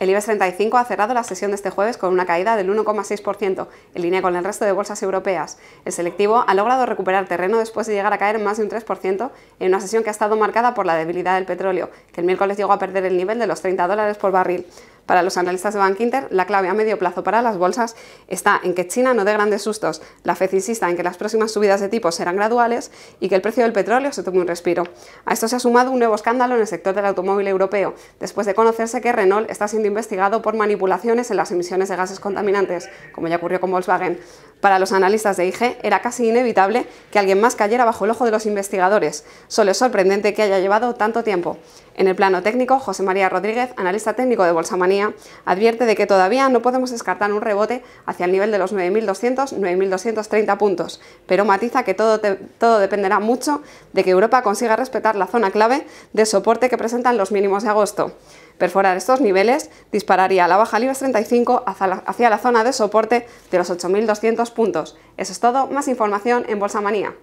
El IBEX 35 ha cerrado la sesión de este jueves con una caída del 1,6%, en línea con el resto de bolsas europeas. El selectivo ha logrado recuperar terreno después de llegar a caer más de un 3% en una sesión que ha estado marcada por la debilidad del petróleo, que el miércoles llegó a perder el nivel de los 30 dólares por barril. Para los analistas de Inter, la clave a medio plazo para las bolsas está en que China no dé grandes sustos, la FED insista en que las próximas subidas de tipos serán graduales y que el precio del petróleo se tome un respiro. A esto se ha sumado un nuevo escándalo en el sector del automóvil europeo, después de conocerse que Renault está siendo investigado por manipulaciones en las emisiones de gases contaminantes, como ya ocurrió con Volkswagen. Para los analistas de IG era casi inevitable que alguien más cayera bajo el ojo de los investigadores. Solo es sorprendente que haya llevado tanto tiempo. En el plano técnico, José María Rodríguez, analista técnico de Bolsamanía, advierte de que todavía no podemos descartar un rebote hacia el nivel de los 9.200-9.230 puntos, pero matiza que todo, todo dependerá mucho de que Europa consiga respetar la zona clave de soporte que presentan los mínimos de agosto. Perforar estos niveles dispararía la baja Libes 35 hacia la zona de soporte de los 8.200 puntos. Eso es todo, más información en Bolsa Manía.